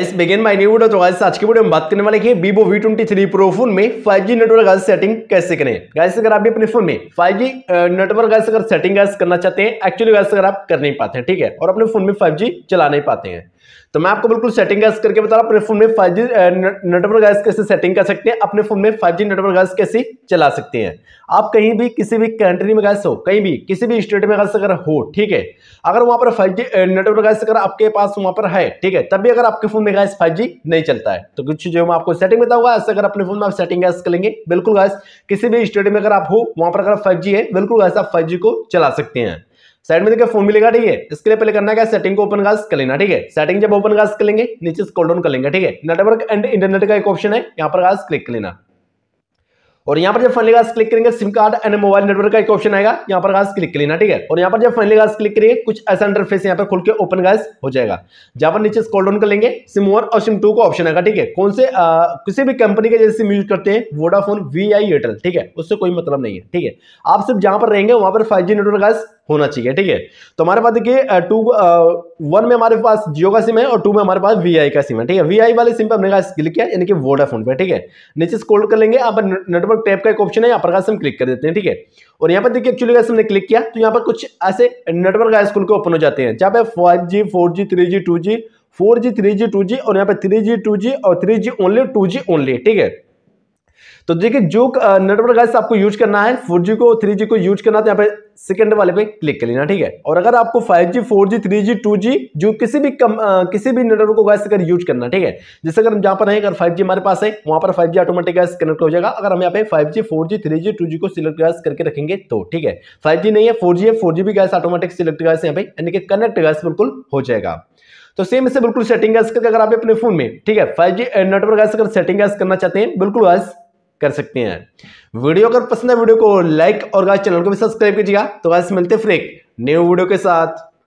इस begin my new video तो guys आज के वीडियो में बात करने वाले हैं Vivo V23 Pro फोन में 5G नेटवर्क गाइस सेटिंग कैसे करें गाइस अगर आप भी अपने फोन में 5G नेटवर्क गाइस अगर सेटिंग गाइस करना चाहते हैं एक्चुअली गाइस अगर आप कर नहीं पाते हैं ठीक है और अपने फोन में 5G चला नहीं पाते हैं तो मैं आपको बिल्कुल सेटिंग गाइस करके बता रहा हूं अपने फोन में 5G नेटवर्क गाइस कैसे सेटिंग कर सकते हैं अपने फोन में 5G नेटवर्क गाइस कैसे चला सकते हैं आप कहीं भी किसी भी कंट्री में गाइस हो कहीं भी किसी भी स्टेट में गाइस अगर हो ठीक है अगर वहां पर 5G नेटवर्क गाइस अगर आपके पास वहां पर है ठीक है तब भी अगर आपके फोन में गैस फाइव जी नहीं चलता है तो कुछ जो मैं आपको सेटिंग बताऊंगा ऐसे अगर अपने फोन में आप सेटिंग गैस लेंगे बिल्कुल गैस किसी भी स्टेट में अगर आप हो वहां पर अगर फाइव है बिल्कुल गैस आप फाइव को चला सकते हैं साइड में देखिए फोन मिलेगा ठीक है इसके लिए पहले करना क्या सेटिंग को ओपन गास्ट कर लेना ठीक है सेटिंग जब ओपन गास्ट कर लेंगे नीचे स्कॉल डाउन कर लेंगे ठीक है नेटवर्क एंड इंटरनेट का एक ऑप्शन है यहाँ पर गास्ट क्लिक कर लेना और यहां पर जब फाइनली गाइस क्लिक करेंगे SIM card and mobile network का एक ऑप्शन आएगा यहां पर गाइस क्लिक लेना ठीक है और यहां पर जब फाइनली गाइस क्लिक करेंगे कुछ ऐसा इंटरफेस यहां पर खुल के ओपन गाइस हो जाएगा जहां पर नीचे स्कॉल डाउन कर लेंगे सिम वन और सिम टू का ऑप्शन आएगा ठीक है कौन से आ, किसी भी कंपनी के जैसे सिम यूज करते हैं वोडाफोन वी आई एयरटेल ठीक है उससे कोई मतलब नहीं है ठीक है आप सिर्फ जहां पर रहेंगे वहां पर फाइव नेटवर्क गाइस होना चाहिए ठीक है तो हमारे पास देखिए टू वन में हमारे पास जियो का सिम है और टू में हमारे पास वी आई का सिम है ठीक है वी आई वाले सिम पर हमने गाइस क्लिक किया यानी कि वोडाफोन पर ठीक है नीचे स्कोल्ड कर लेंगे आप नेटवर्क लोग टैप का एक ऑप्शन है यहाँ पर हम क्लिक कर देते हैं ठीक है और यहाँ पर देखिए एक्चुअली कैसे हमने क्लिक किया तो यहाँ पर कुछ ऐसे नेटवर्क आए स्कूल के ओपन हो जाते हैं जहाँ पे five G four G three G two G four G three G two G और यहाँ पे थ्री जी टू जी और three G only two G only ठीक है तो देखिए जो नेटवर्क गाइस आपको यूज करना है फोर को थ्री को यूज करना है तो यहाँ पे सेकेंड वाले पे क्लिक कर लेना ठीक है और अगर आपको 5G, 4G, 3G, 2G जो किसी भी कम आ, किसी भी नेटवर्क को गैस अगर यूज करना ठीक है जैसे अगर हम जहाँ पर हैं अगर 5G हमारे पास है वहाँ पर 5G ऑटोमेटिक गैस कनेक्ट हो जाएगा अगर हम यहाँ पे 5G, 4G, 3G, 2G को सिलेक्ट गैस करके रखेंगे तो ठीक है फाइव नहीं है फोर है फोर भी गैस ऑटोमेटिक सिलेक्ट गैस यहाँ पे यानी कि कनेक्ट गैस बिल्कुल हो जाएगा तो सेम इसे बिल्कुल सेटिंग गैस करके अगर आप अपने फोन में ठीक है फाइव नेटवर्क गैस अगर सेटिंग गैस करना चाहते हैं बिल्कुल गैस कर सकते हैं वीडियो अगर पसंद है वीडियो को लाइक और चैनल को भी सब्सक्राइब कीजिएगा तो गाइस मिलते फिर एक न्यू वीडियो के साथ